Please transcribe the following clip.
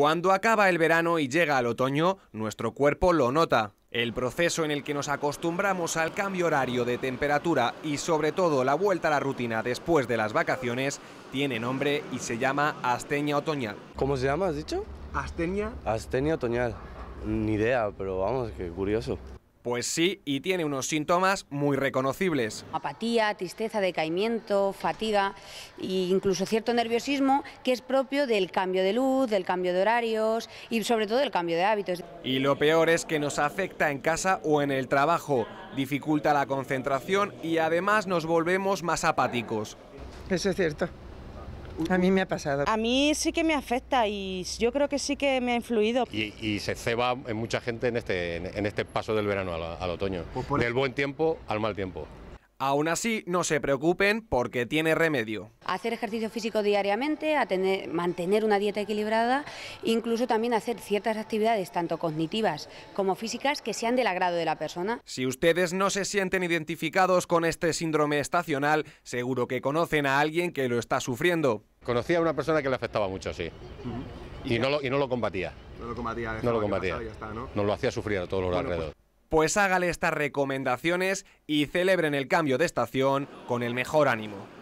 Cuando acaba el verano y llega el otoño, nuestro cuerpo lo nota. El proceso en el que nos acostumbramos al cambio horario de temperatura y sobre todo la vuelta a la rutina después de las vacaciones tiene nombre y se llama astenia otoñal. ¿Cómo se llama, has dicho? Astenia. Astenia otoñal. Ni idea, pero vamos, que curioso. Pues sí, y tiene unos síntomas muy reconocibles. Apatía, tristeza, decaimiento, fatiga e incluso cierto nerviosismo que es propio del cambio de luz, del cambio de horarios y sobre todo del cambio de hábitos. Y lo peor es que nos afecta en casa o en el trabajo, dificulta la concentración y además nos volvemos más apáticos. Eso es cierto. A mí me ha pasado. A mí sí que me afecta y yo creo que sí que me ha influido. Y, se ceba en mucha gente en este, en este paso del verano al, otoño. Pues del buen tiempo al mal tiempo. Aún así, no se preocupen porque tiene remedio. Hacer ejercicio físico diariamente, mantener una dieta equilibrada, incluso también hacer ciertas actividades, tanto cognitivas como físicas, que sean del agrado de la persona. Si ustedes no se sienten identificados con este síndrome estacional, seguro que conocen a alguien que lo está sufriendo. Conocí a una persona que le afectaba mucho, sí. ¿Y, no lo, y, no lo, combatía. No lo combatía. No lo combatía. Nos lo hacía sufrir a todos los pues alrededor. alrededores pues hágale estas recomendaciones y celebren el cambio de estación con el mejor ánimo.